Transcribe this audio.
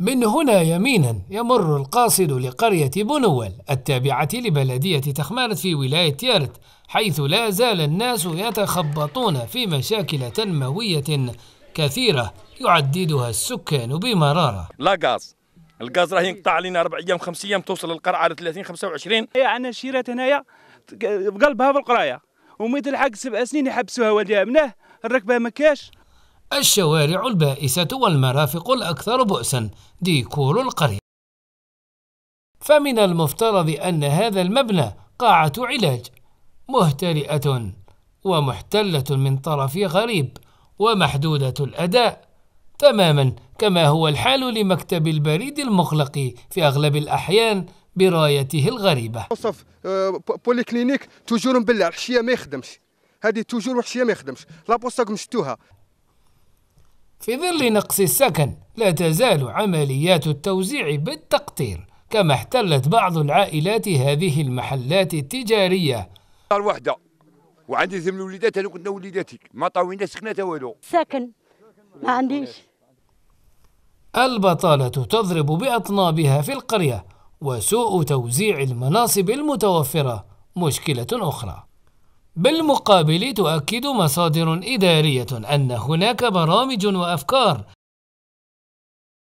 من هنا يمينا يمر القاصد لقرية بنول التابعة لبلدية تخمانة في ولاية تيارت حيث لا زال الناس يتخبطون في مشاكل تنموية كثيرة يعددها السكان بمرارة لا غاز الغاز راه ينقطع علينا اربع ايام خمس ايام توصل القرعه على 30 25 هي عندنا شيرات هنايا بقلبها في القرايه وميت الحق سبع سنين يحبسوها والديها منه الركبه ما كاش الشوارع البائسة والمرافق الأكثر بؤسا ديكور القرية فمن المفترض أن هذا المبنى قاعة علاج مهترئة ومحتلة من طرف غريب ومحدودة الأداء تماما كما هو الحال لمكتب البريد المغلق في أغلب الأحيان برايته الغريبة وصف آه، بوليكلينيك توجور بالله الحشية ما يخدمش هذه توجور وحشية ما يخدمش لابوستاك مشتوها في ظل نقص السكن لا تزال عمليات التوزيع بالتقطير كما احتلت بعض العائلات هذه المحلات التجارية الوحدة وعندي ثمن وليدات انا كنت وليداتي ما طاوينا سكنة والو ساكن ما عنديش البطالة تضرب بأطنابها في القرية وسوء توزيع المناصب المتوفرة مشكلة أخرى بالمقابل تؤكد مصادر إدارية أن هناك برامج وأفكار